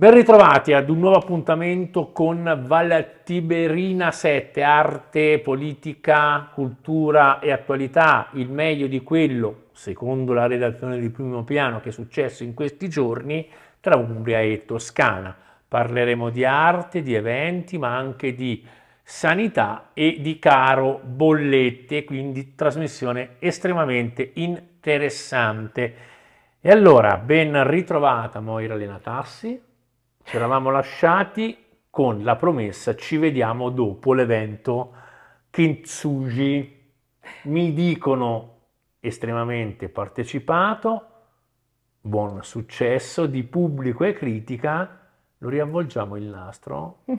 Ben ritrovati ad un nuovo appuntamento con Val Tiberina 7, arte, politica, cultura e attualità, il meglio di quello, secondo la redazione di primo piano, che è successo in questi giorni tra Umbria e Toscana. Parleremo di arte, di eventi, ma anche di sanità e di caro bollette, quindi trasmissione estremamente interessante. E allora, ben ritrovata Moira Lena Tassi. Ci eravamo lasciati con la promessa ci vediamo dopo l'evento Kintsugi. Mi dicono estremamente partecipato, buon successo di pubblico e critica. Lo riavvolgiamo il nastro?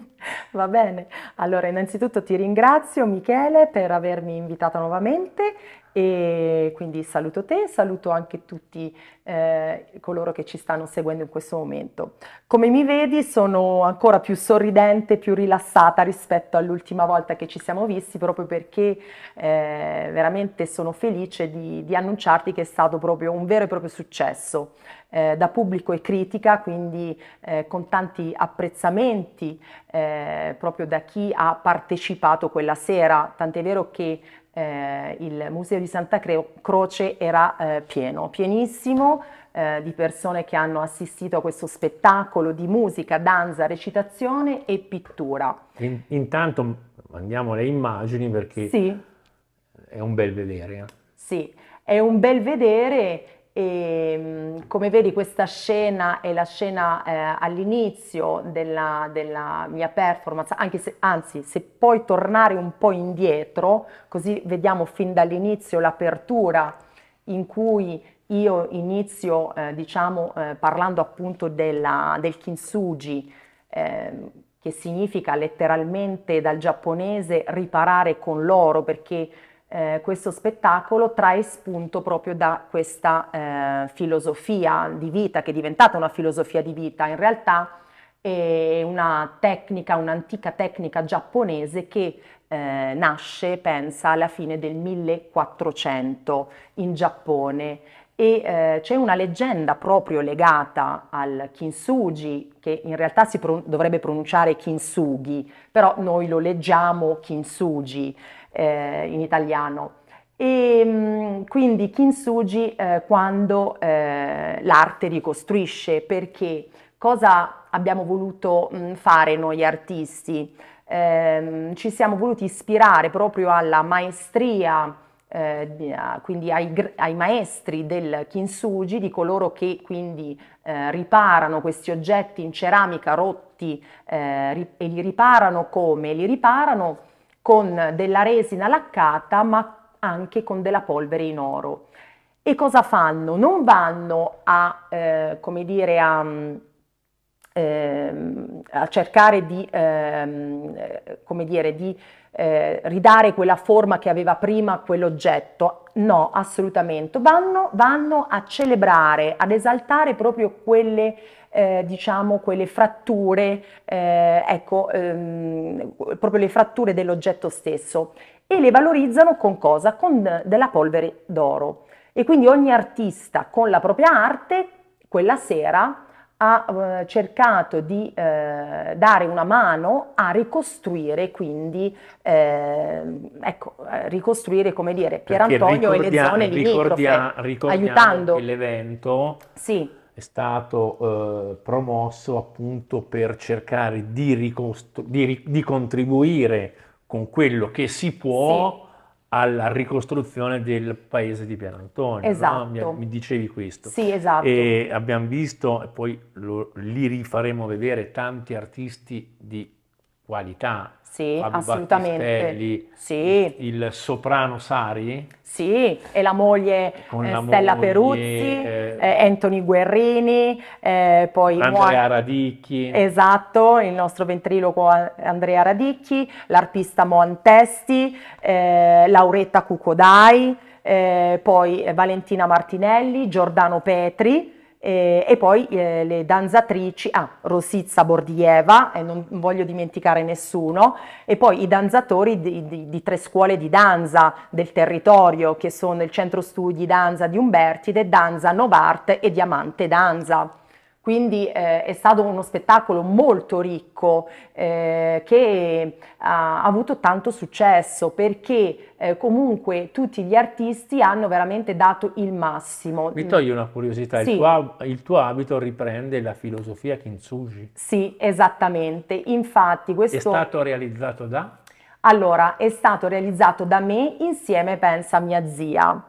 Va bene, allora innanzitutto ti ringrazio Michele per avermi invitato nuovamente e quindi saluto te, saluto anche tutti eh, coloro che ci stanno seguendo in questo momento. Come mi vedi sono ancora più sorridente, più rilassata rispetto all'ultima volta che ci siamo visti proprio perché eh, veramente sono felice di, di, annunciarti che è stato proprio un vero e proprio successo eh, da pubblico e critica, quindi eh, con tanti apprezzamenti eh, proprio da chi ha partecipato quella sera, tant'è vero che eh, il Museo di Santa Cre- Croce era eh, pieno, pienissimo eh, di persone che hanno assistito a questo spettacolo di musica, danza, recitazione e pittura. In, intanto andiamo alle immagini perché sì. è un bel vedere. Eh. Sì, è un bel vedere e, ehm, come vedi questa scena è la scena eh, all'inizio della, della, mia performance, se, anzi se puoi tornare un po' indietro, così vediamo fin dall'inizio l'apertura in cui io inizio eh, diciamo eh, parlando appunto della, del kintsugi, ehm, che significa letteralmente dal giapponese riparare con l'oro perché eh, questo spettacolo trae spunto proprio da questa eh, filosofia di vita che è diventata una filosofia di vita, in realtà è una tecnica, un'antica tecnica giapponese che eh, nasce, pensa, alla fine del 1400 in Giappone e eh, c'è una leggenda proprio legata al kintsugi che in realtà si pro- dovrebbe pronunciare kintsugi, però noi lo leggiamo kintsugi eh, in italiano. E mm, quindi Kintsugi eh, quando eh, l'arte ricostruisce, perché cosa abbiamo voluto mh, mm, fare noi artisti? Ehm, ci siamo voluti ispirare proprio alla maestria eh, quindi ai, ai, maestri del kintsugi, di coloro che quindi eh, riparano questi oggetti in ceramica rotti eh, e li riparano come? Li riparano con della resina laccata ma anche con della polvere in oro. E cosa fanno? Non vanno a, eh, come dire, a, mm, ehm, a cercare di, ehm, eh, come dire, di eh, ridare quella forma che aveva prima quell'oggetto. No, assolutamente. Vanno, vanno a celebrare, ad esaltare proprio quelle eh, diciamo quelle fratture, eh, ecco, ehm, proprio le fratture dell'oggetto stesso e le valorizzano con cosa? Con della polvere d'oro. E quindi ogni artista con la propria arte quella sera ha eh, cercato di eh, dare una mano a ricostruire quindi eh, ecco ricostruire come dire Pierantonio e le zone limitrofe ricordia, ricordiamo aiutando l'evento sì è stato eh, promosso appunto per cercare di, ricostru- di, ri- di, contribuire con quello che si può sì. alla ricostruzione del paese di Pianantonio. Esatto. No? Mi, mi, dicevi questo. Sì, esatto. E abbiamo visto, e poi lo, li rifaremo vedere, tanti artisti di qualità. Sì, Fabio assolutamente. Sì. Il soprano Sari. Sì, e la moglie con eh, la Stella moglie, Peruzzi, eh, eh Anthony Guerrini, eh, poi Andrea Radicchi. Esatto, il nostro ventriloquo Andrea Radicchi, l'artista Moan Testi, eh, Lauretta Cucodai, eh, poi Valentina Martinelli, Giordano Petri. Eh, e poi eh, le danzatrici, ah, Rosizza Bordieva, eh, non voglio dimenticare nessuno, e poi i danzatori di, di, di, tre scuole di danza del territorio, che sono il Centro Studi Danza di Umbertide, Danza Novarte e Diamante Danza. Quindi eh, è stato uno spettacolo molto ricco eh, che ha avuto tanto successo perché eh, comunque tutti gli artisti hanno veramente dato il massimo. Mi togli una curiosità, sì. il, tuo, il, tuo, abito riprende la filosofia Kintsugi? Sì, esattamente. Infatti questo... È stato realizzato da? Allora, è stato realizzato da me insieme, pensa, a mia zia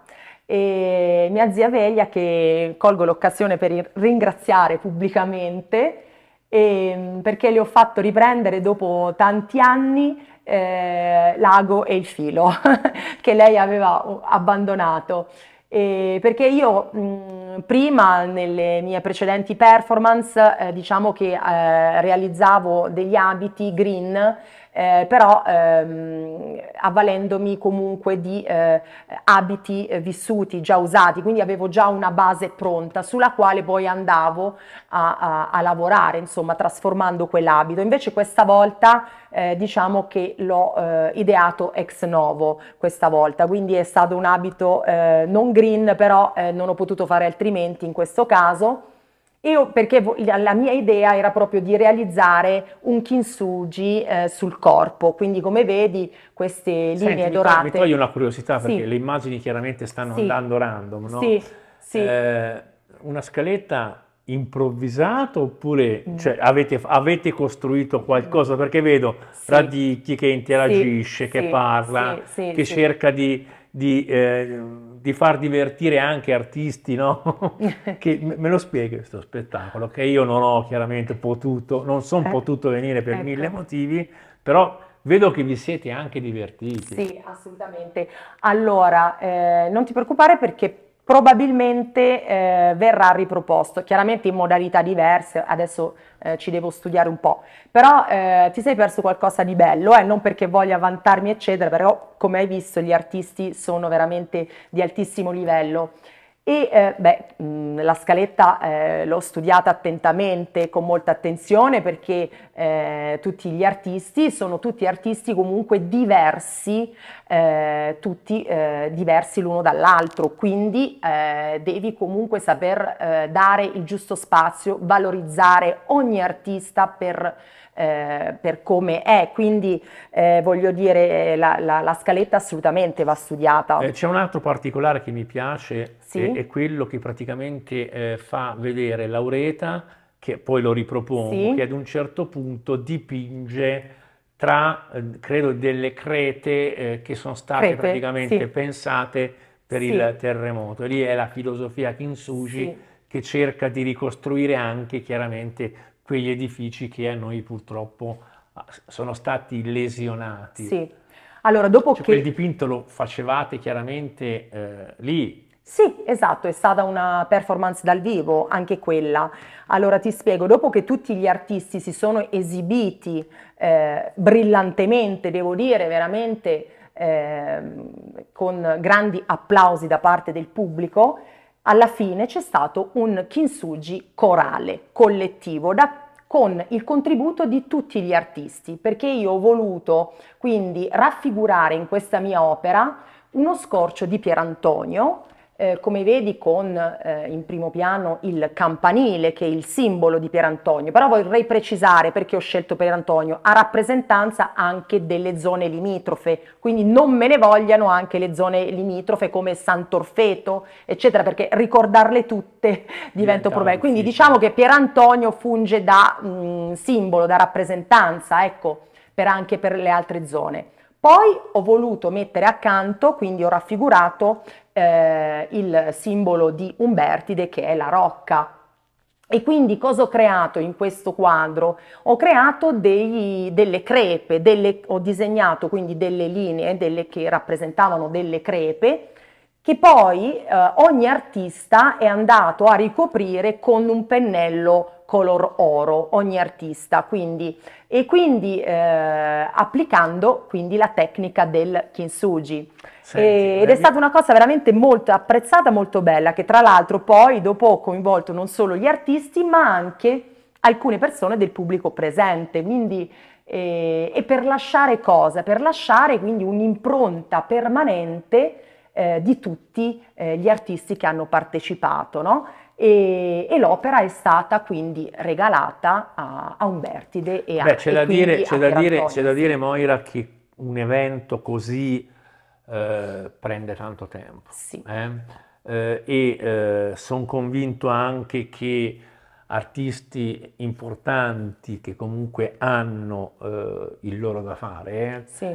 e mia zia Veglia che colgo l'occasione per ringraziare pubblicamente e, ehm, perché le ho fatto riprendere dopo tanti anni eh, l'ago e il filo che lei aveva uh, abbandonato. Eh, perché io mh, prima nelle mie precedenti performance eh, diciamo che eh, realizzavo degli abiti green eh, però ehm, avvalendomi comunque di eh, abiti eh, vissuti, già usati, quindi avevo già una base pronta sulla quale poi andavo a, a, a lavorare, insomma, trasformando quell'abito. Invece questa volta eh, diciamo che l'ho eh, ideato ex novo questa volta, quindi è stato un abito eh, non green, però non ho potuto fare altrimenti in questo caso io, perché la mia idea era proprio di realizzare un kintsugi eh, sul corpo, quindi come vedi queste linee Senti, dorate. Mi, to- toglie una curiosità perché sì. le immagini chiaramente stanno sì. andando random, no? Sì, sì. Eh, una scaletta improvvisata oppure mm. cioè, avete, avete, costruito qualcosa? Perché vedo sì. Radicchi che interagisce, che parla, che cerca di... di eh, di far divertire anche artisti, no? che me lo spieghi questo spettacolo, che io non ho chiaramente potuto, non sono eh, potuto venire per ecco. mille motivi, però vedo che vi siete anche divertiti. Sì, assolutamente. Allora, eh, non ti preoccupare perché probabilmente eh, verrà riproposto, chiaramente in modalità diverse, adesso eh, ci devo studiare un po', però eh, ti sei perso qualcosa di bello, eh? non perché voglia vantarmi eccetera, però come hai visto gli artisti sono veramente di altissimo livello. E eh, beh, mm, la scaletta eh, l'ho studiata attentamente, con molta attenzione, perché eh, tutti gli artisti sono tutti artisti comunque diversi, eh, tutti eh, diversi l'uno dall'altro, quindi eh, devi comunque saper dare il giusto spazio, valorizzare ogni artista per, per come è. Quindi voglio dire, la, la, la, scaletta assolutamente va studiata. c'è un altro particolare che mi piace sì. È, è quello che praticamente eh, fa vedere Laureta, che poi lo ripropongo, sì. che ad un certo punto dipinge tra, eh, credo, delle crete eh, che sono state Crepe, praticamente sì. pensate per il terremoto. Lì è la filosofia Kintsugi che cerca di ricostruire anche chiaramente quegli edifici che a noi purtroppo sono stati lesionati. Sì. Allora, dopo cioè, che... Quel dipinto lo facevate chiaramente eh, lì, sì, esatto, è stata una performance dal vivo, anche quella. Allora ti spiego, dopo che tutti gli artisti si sono esibiti eh, brillantemente, devo dire, veramente eh, con grandi applausi da parte del pubblico, alla fine c'è stato un Kinsugi corale, collettivo, da con il contributo di tutti gli artisti, perché io ho voluto quindi raffigurare in questa mia opera uno scorcio di Pierantonio eh, come vedi con eh, in primo piano il campanile che è il simbolo di Pierantonio, però vorrei precisare perché ho scelto Pierantonio, a rappresentanza anche delle zone limitrofe, quindi non me ne vogliano anche le zone limitrofe come Santorfeto, eccetera, perché ricordarle tutte diventa un problema. Quindi diciamo che Pierantonio funge da mh, mm, simbolo, da rappresentanza, ecco, per anche per le altre zone. Poi ho voluto mettere accanto, quindi ho raffigurato eh, il simbolo di Umbertide che è la rocca. E quindi cosa ho creato in questo quadro? Ho creato dei, delle crepe, delle, ho disegnato quindi delle linee delle che rappresentavano delle crepe che poi eh, ogni artista è andato a ricoprire con un pennello color oro, ogni artista, quindi, e quindi eh, applicando quindi, la tecnica del kintsugi. Senti, ed è stata una cosa veramente molto apprezzata, molto bella, che tra l'altro poi dopo ho coinvolto non solo gli artisti, ma anche alcune persone del pubblico presente, quindi eh, e per lasciare cosa? Per lasciare quindi un'impronta permanente eh, di tutti eh, gli artisti che hanno partecipato. No? E, e, l'opera è stata quindi regalata a, a Umbertide e Beh, a c'è, e dire, c'è, da dire, c'è da dire, Moira, che un evento così eh, prende tanto tempo. Sì. Eh? Eh, e eh, sono convinto anche che artisti importanti che comunque hanno il loro da fare, sì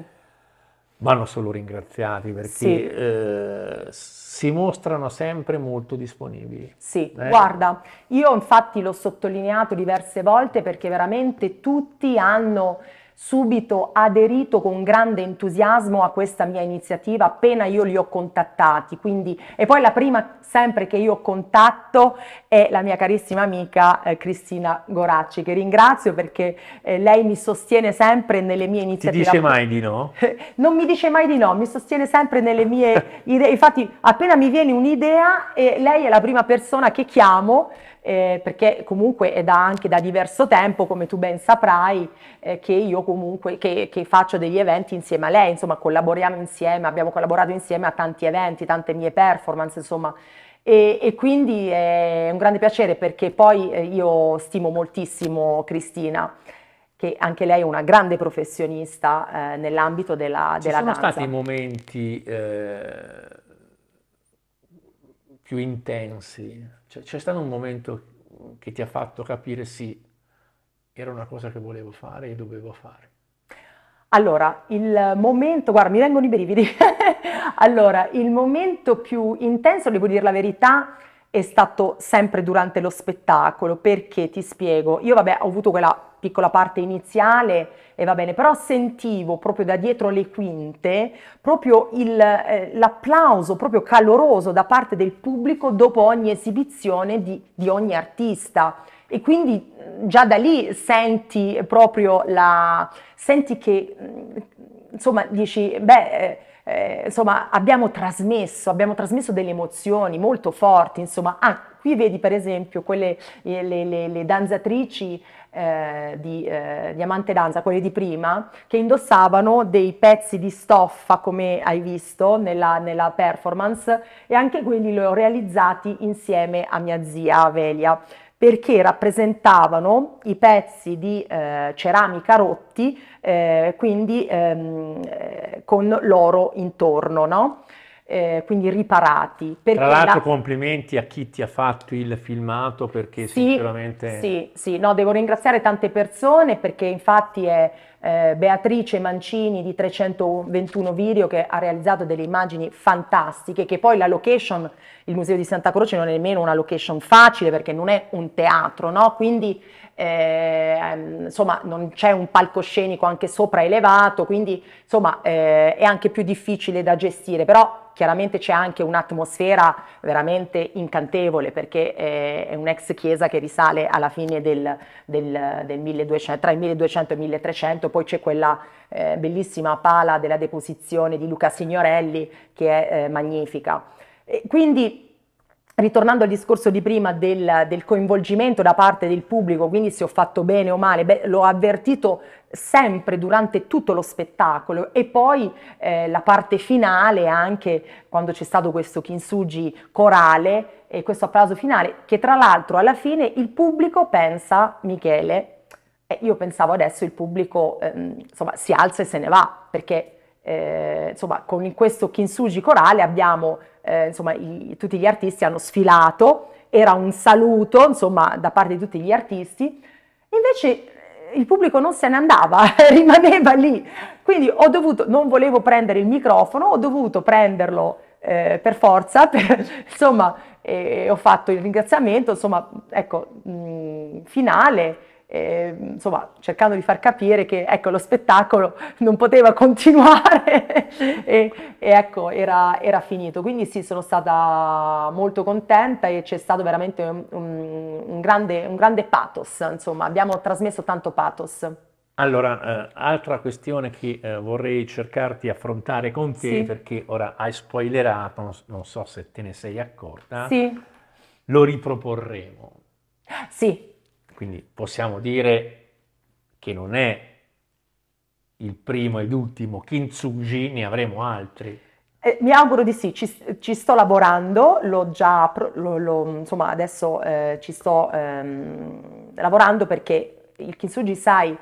vanno solo ringraziati perché sì. eh, si mostrano sempre molto disponibili. Sì, eh? guarda, io infatti l'ho sottolineato diverse volte perché veramente tutti hanno subito aderito con grande entusiasmo a questa mia iniziativa appena io li ho contattati. Quindi, e poi la prima sempre che io contatto è la mia carissima amica eh, Cristina Goracci, che ringrazio perché eh, lei mi sostiene sempre nelle mie iniziative. Ti dice mai di no? non mi dice mai di no, mi sostiene sempre nelle mie idee. Infatti, appena mi viene un'idea, eh, lei è la prima persona che chiamo eh, perché comunque è da, anche da diverso tempo, come tu ben saprai, eh, che io comunque che, che faccio degli eventi insieme a lei, insomma collaboriamo insieme, abbiamo collaborato insieme a tanti eventi, tante mie performance, insomma. E, e, quindi è un grande piacere perché poi eh, io stimo moltissimo Cristina che anche lei è una grande professionista eh, nell'ambito della, Ci della danza. sono stati momenti eh più intensi. Cioè, c'è stato un momento che ti ha fatto capire sì, era una cosa che volevo fare e dovevo fare. Allora, il momento, guarda, mi vengono i brividi. allora, il momento più intenso, devo dire la verità, è stato sempre durante lo spettacolo, perché ti spiego, io vabbè ho avuto quella piccola parte iniziale e va bene, però sentivo proprio da dietro le quinte proprio il, eh, l'applauso proprio caloroso da parte del pubblico dopo ogni esibizione di, di ogni artista e quindi già da lì senti proprio la senti che insomma dici beh eh, eh, insomma abbiamo trasmesso abbiamo trasmesso delle emozioni molto forti insomma ah qui vedi per esempio quelle eh, le, le, le danzatrici eh, di, eh, di Danza, quelle di prima, che indossavano dei pezzi di stoffa, come hai visto nella, nella performance, e anche quelli li ho realizzati insieme a mia zia Velia perché rappresentavano i pezzi di eh, ceramica rotti, eh, quindi ehm, eh, con l'oro intorno. No? eh, quindi riparati. Tra l'altro la... complimenti a chi ti ha fatto il filmato perché sì, sinceramente... Sì, sì, no, devo ringraziare tante persone perché infatti è eh, Beatrice Mancini di 321 Video che ha realizzato delle immagini fantastiche che poi la location, il Museo di Santa Croce non è nemmeno una location facile perché non è un teatro, no? Quindi eh, insomma non c'è un palcoscenico anche sopraelevato, quindi insomma eh, è anche più difficile da gestire, però chiaramente c'è anche un'atmosfera veramente incantevole perché eh, è un'ex chiesa che risale alla fine del, del, del 1200, tra il 1200 e il 1300, poi c'è quella eh, bellissima pala della deposizione di Luca Signorelli che è eh, magnifica. E quindi Ritornando al discorso di prima del, del, coinvolgimento da parte del pubblico, quindi se ho fatto bene o male, beh, l'ho avvertito sempre durante tutto lo spettacolo e poi eh, la parte finale anche quando c'è stato questo Kinsugi corale e questo applauso finale che tra l'altro alla fine il pubblico pensa Michele, eh, io pensavo adesso il pubblico eh, insomma, si alza e se ne va perché eh, insomma, con questo Kinsugi corale abbiamo, eh, insomma, i, tutti gli artisti hanno sfilato, era un saluto, insomma, da parte di tutti gli artisti, invece eh, il pubblico non se ne andava, rimaneva lì, quindi ho dovuto, non volevo prendere il microfono, ho dovuto prenderlo eh, per forza, per, insomma, ho fatto il ringraziamento, insomma, ecco, mh, mm, finale, eh, insomma, cercando di far capire che ecco, lo spettacolo non poteva continuare e, e ecco, era, era, finito. Quindi sì, sono stata molto contenta e c'è stato veramente un, un, un, grande, un grande pathos, insomma, abbiamo trasmesso tanto pathos. Allora, eh, altra questione che eh, vorrei cercarti di affrontare con te, sì. perché ora hai spoilerato, non, non, so se te ne sei accorta. Sì. Lo riproporremo. Sì. Quindi possiamo dire che non è il primo ed ultimo Kintsugi, ne avremo altri. Eh, mi auguro di sì, ci, ci sto lavorando, l'ho già, lo, lo, insomma adesso eh, ci sto ehm, lavorando perché il Kintsugi, sai,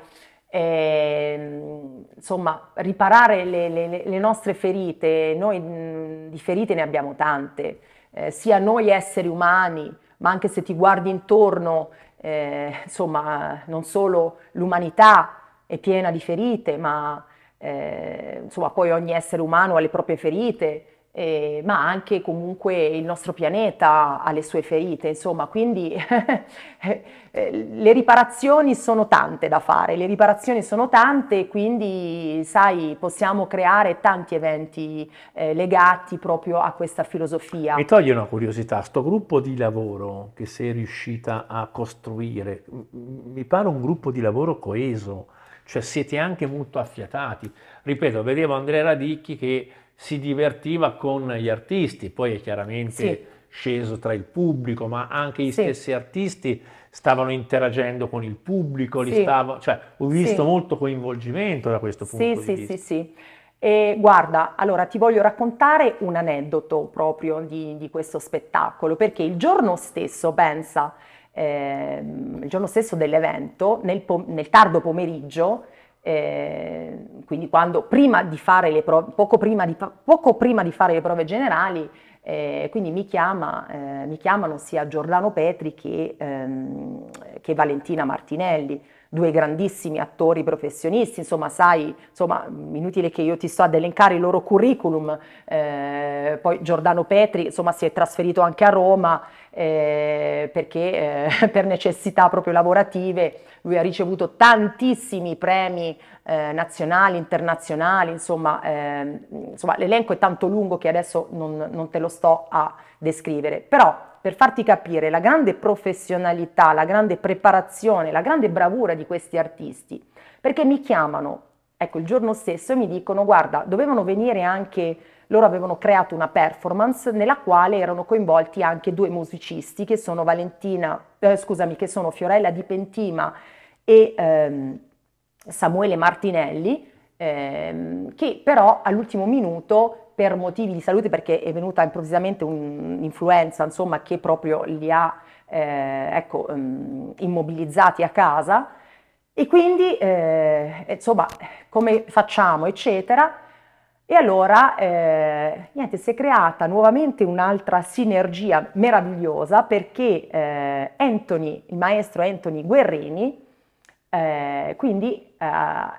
è, ehm, insomma, riparare le, le, le, nostre ferite, noi mm, di ferite ne abbiamo tante, eh, sia noi esseri umani, ma anche se ti guardi intorno eh, insomma, non solo l'umanità è piena di ferite, ma eh, insomma, poi ogni essere umano ha le proprie ferite, eh, ma anche comunque il nostro pianeta ha le sue ferite, insomma, quindi eh, le riparazioni sono tante da fare, le riparazioni sono tante, quindi sai, possiamo creare tanti eventi eh, legati proprio a questa filosofia. Mi toglie una curiosità, sto gruppo di lavoro che sei riuscita a costruire, mi pare un gruppo di lavoro coeso, cioè siete anche molto affiatati. Ripeto, vedevo Andrea Radicchi che si divertiva con gli artisti, poi è chiaramente sì. sceso tra il pubblico, ma anche gli sì. stessi artisti stavano interagendo con il pubblico, sì. stavo, cioè, ho visto molto coinvolgimento da questo punto di vista. Sì, sì, sì. E guarda, allora ti voglio raccontare un aneddoto proprio di, di questo spettacolo, perché il giorno stesso, pensa, eh, il giorno stesso dell'evento, nel, nel tardo pomeriggio, eh, quindi quando, prima di fare le prove, poco, prima di, poco prima di fare le prove generali, eh, quindi mi, chiama, eh, mi, chiamano sia Giordano Petri che, ehm, che, Valentina Martinelli, due grandissimi attori professionisti, insomma sai, insomma, inutile che io ti sto ad elencare il loro curriculum, eh, poi Giordano Petri insomma, si è trasferito anche a Roma, eh, perché eh, per necessità proprio lavorative lui ha ricevuto tantissimi premi eh, nazionali, internazionali, insomma, ehm, insomma, l'elenco è tanto lungo che adesso non, non te lo sto a descrivere, però per farti capire la grande professionalità, la grande preparazione, la grande bravura di questi artisti, perché mi chiamano, ecco, il giorno stesso e mi dicono guarda, dovevano venire anche loro avevano creato una performance nella quale erano coinvolti anche due musicisti che sono, eh, scusami, che sono Fiorella Di Pentima e ehm, Samuele Martinelli, ehm, che però all'ultimo minuto per motivi di salute, perché è venuta improvvisamente un'influenza, insomma, che proprio li ha eh, ecco, um, immobilizzati a casa. E quindi, eh, insomma, come facciamo, eccetera. E allora eh, niente, si è creata nuovamente un'altra sinergia meravigliosa perché eh, Anthony, il maestro Anthony Guerrini, eh, quindi eh,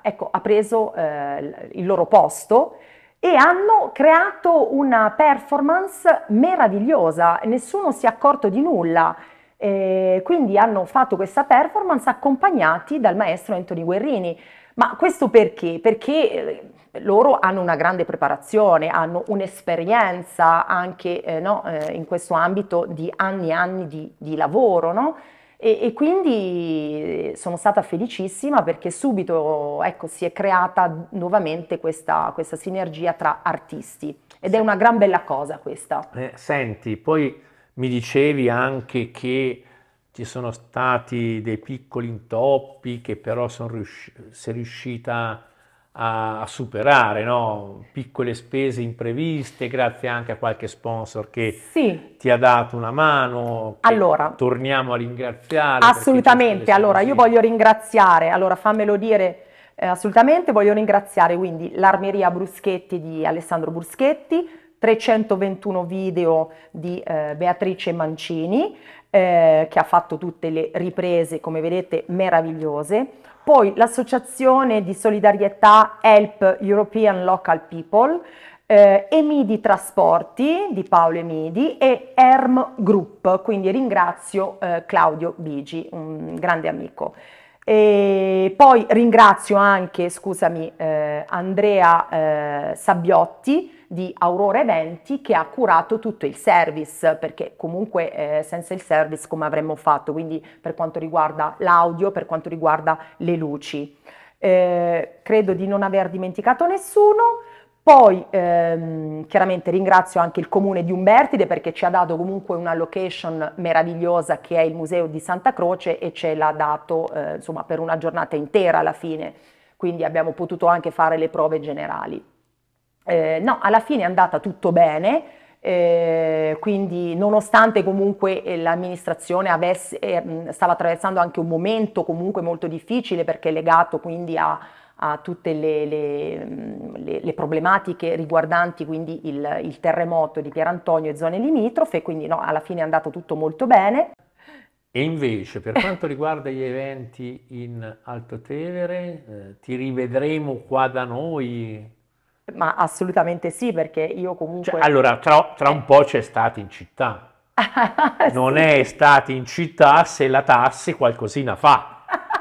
ecco, ha preso eh, il loro posto e hanno creato una performance meravigliosa, nessuno si è accorto di nulla. Eh, quindi hanno fatto questa performance accompagnati dal maestro Anthony Guerrini. Ma questo perché? Perché loro hanno una grande preparazione, hanno un'esperienza anche eh, no, eh, in questo ambito di anni e anni di, di lavoro, no? E, e, quindi eh, sono stata felicissima perché subito ecco, si è creata nuovamente questa, questa sinergia tra artisti ed è una gran bella cosa questa. Eh, senti, poi mi dicevi anche che ci sono stati dei piccoli intoppi che però sono riusci- sei riuscita a, superare, no? piccole spese impreviste, grazie anche a qualche sponsor che sì. ti ha dato una mano. Allora, torniamo a ringraziare. Assolutamente, allora io voglio ringraziare, allora fammelo dire eh, assolutamente, voglio ringraziare quindi l'armeria Bruschetti di Alessandro Bruschetti, 321 video di eh, Beatrice Mancini eh, che ha fatto tutte le riprese come vedete meravigliose poi l'associazione di solidarietà Help European Local People, eh, Emidi Trasporti di Paolo Emidi e ERM Group, quindi ringrazio eh, Claudio Bigi, un grande amico. E poi ringrazio anche, scusami, eh, Andrea eh, Sabbiotti, di Aurora Eventi che ha curato tutto il service, perché comunque eh, senza il service come avremmo fatto, quindi per quanto riguarda l'audio, per quanto riguarda le luci. Eh, credo di non aver dimenticato nessuno. Poi ehm, chiaramente ringrazio anche il comune di Umbertide perché ci ha dato comunque una location meravigliosa che è il Museo di Santa Croce e ce l'ha dato eh, insomma, per una giornata intera alla fine, quindi abbiamo potuto anche fare le prove generali. Eh, no, alla fine è andata tutto bene, eh, quindi nonostante comunque eh, l'amministrazione avesse, eh, stava attraversando anche un momento comunque molto difficile perché è legato quindi a, a tutte le, le, le, le, problematiche riguardanti quindi il, il terremoto di Pierantonio e zone limitrofe, quindi no, alla fine è andato tutto molto bene. E invece per quanto riguarda gli eventi in Alto Tevere, eh, ti rivedremo qua da noi ma assolutamente sì, perché io cioè, comunque... Cioè, allora, tra, tra, un po' c'è stato in città. non è stato in città se la tassi qualcosina fa.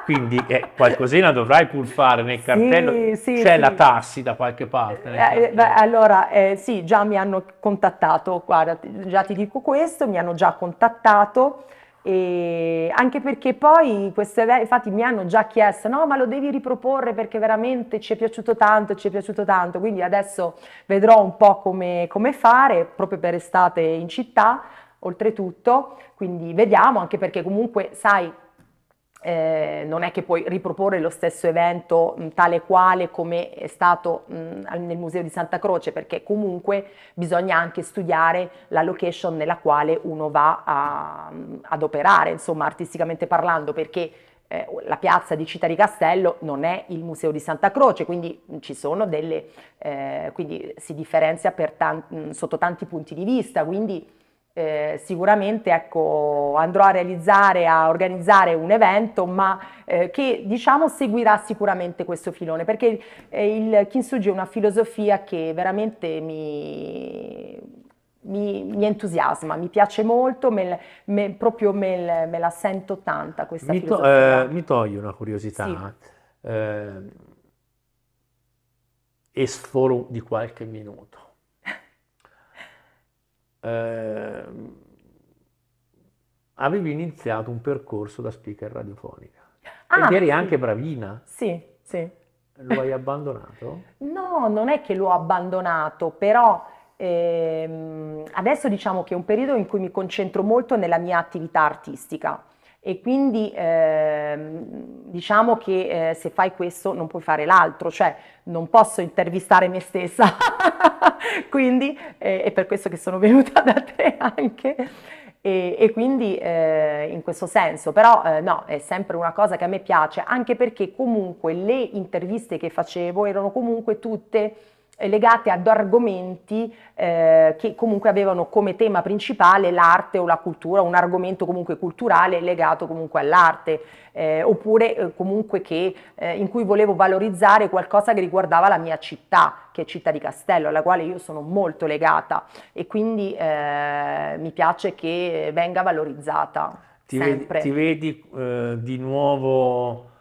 Quindi eh, qualcosina dovrai pur fare nel cartello, sì, cioè, sì, c'è la tassi da qualche parte. Eh, eh beh, allora, eh, sì, già mi hanno contattato, guarda, già ti dico questo, mi hanno già contattato e anche perché poi queste, infatti mi hanno già chiesto, no ma lo devi riproporre perché veramente ci è piaciuto tanto, ci è piaciuto tanto, quindi adesso vedrò un po' come, come fare, proprio per estate in città, oltretutto, quindi vediamo, anche perché comunque, sai, eh, non è che puoi riproporre lo stesso evento mh, mm, tale quale come è stato mh, mm, nel Museo di Santa Croce, perché comunque bisogna anche studiare la location nella quale uno va a, mm, ad operare, insomma, artisticamente parlando, perché eh, la piazza di Città di Castello non è il Museo di Santa Croce, quindi ci sono delle, eh, quindi si differenzia tanti, sotto tanti punti di vista, quindi eh, sicuramente ecco, andrò a realizzare, a organizzare un evento, ma eh, che diciamo seguirà sicuramente questo filone, perché eh, il Kintsugi è una filosofia che veramente mi, mi, mi entusiasma, mi piace molto, me, me, proprio me, me, la sento tanta questa mi to, eh, mi toglie una curiosità. Sì. Eh, e sforo di qualche minuto eh, avevi iniziato un percorso da speaker radiofonica. Ah, ed eri sì. anche bravina. Sì, sì. Lo hai abbandonato? No, non è che l'ho abbandonato, però ehm, adesso diciamo che è un periodo in cui mi concentro molto nella mia attività artistica e quindi ehm, diciamo che eh, se fai questo non puoi fare l'altro, cioè non posso intervistare me stessa quindi eh, è per questo che sono venuta da te anche. E, e quindi eh, in questo senso, però eh, no, è sempre una cosa che a me piace, anche perché comunque le interviste che facevo erano comunque tutte eh, legate ad argomenti eh, che comunque avevano come tema principale l'arte o la cultura, un argomento comunque culturale legato comunque all'arte, eh, oppure eh, comunque che, eh, in cui volevo valorizzare qualcosa che riguardava la mia città, che è Città di Castello, alla quale io sono molto legata e quindi eh, mi piace che venga valorizzata. Ti sempre. vedi, ti vedi di nuovo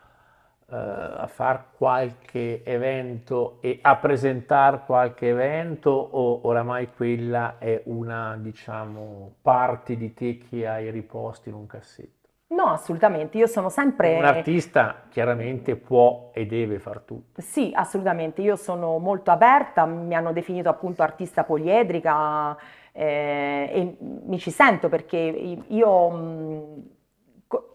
eh, a fare qualche evento e a presentare qualche evento o oramai quella è una diciamo parte di te che hai riposto in un cassetto? No, assolutamente, io sono sempre... Un artista chiaramente può e deve far tutto. Sì, assolutamente, io sono molto aperta, mi hanno definito appunto artista poliedrica eh, e mi ci sento perché io... Mh, mm,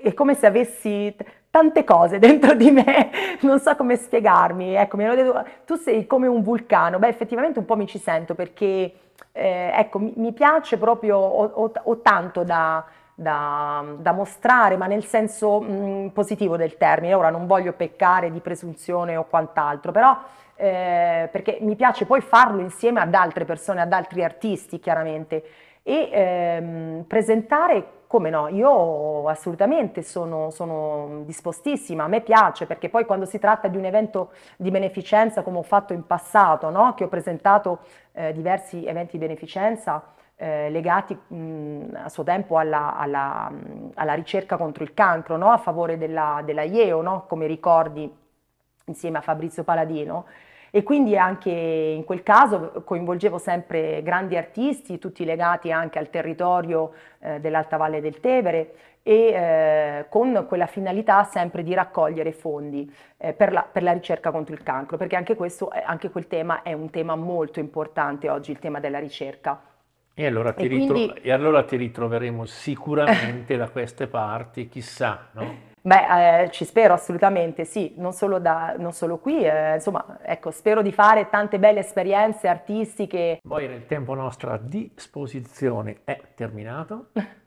è come se avessi tante cose dentro di me, non so come spiegarmi. Ecco, mi hanno detto, tu sei come un vulcano. Beh, effettivamente un po' mi ci sento perché, eh, ecco, mi, mi, piace proprio, ho, ho, ho tanto da, da, da, mostrare, ma nel senso mh, mm, positivo del termine. Ora non voglio peccare di presunzione o quant'altro, però eh, perché mi piace poi farlo insieme ad altre persone, ad altri artisti chiaramente, e ehm, presentare come no? Io assolutamente sono, sono, dispostissima, a me piace perché poi quando si tratta di un evento di beneficenza come ho fatto in passato, no? che ho presentato eh, diversi eventi di beneficenza eh, legati mh, a suo tempo alla, alla, alla, ricerca contro il cancro, no? a favore della, della IEO, come ricordi insieme a Fabrizio Paladino, e quindi anche in quel caso coinvolgevo sempre grandi artisti, tutti legati anche al territorio eh, dell'Alta Valle del Tevere e eh, con quella finalità sempre di raccogliere fondi eh, per, la, per, la, ricerca contro il cancro, perché anche, questo, eh, anche quel tema è un tema molto importante oggi, il tema della ricerca. E allora, ti, e quindi... e allora ti ritroveremo sicuramente da queste parti, chissà, no? Beh, eh, ci spero assolutamente, sì, non solo, da, non solo qui, eh, insomma, ecco, spero di fare tante belle esperienze artistiche. Poi nel tempo nostro a disposizione è terminato.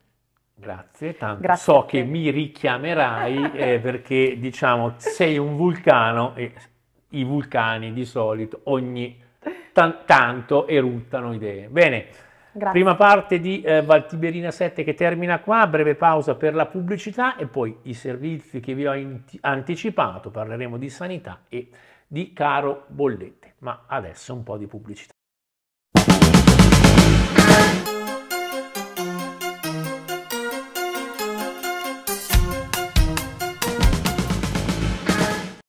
Grazie, tanto Grazie so che mi richiamerai eh, perché diciamo sei un vulcano e i vulcani di solito ogni tanto eruttano idee. Bene. Grazie. Prima parte di eh, Valtiberina 7 che termina qua, breve pausa per la pubblicità e poi i servizi che vi ho anticipato, parleremo di sanità e di caro bollette, ma adesso un po' di pubblicità.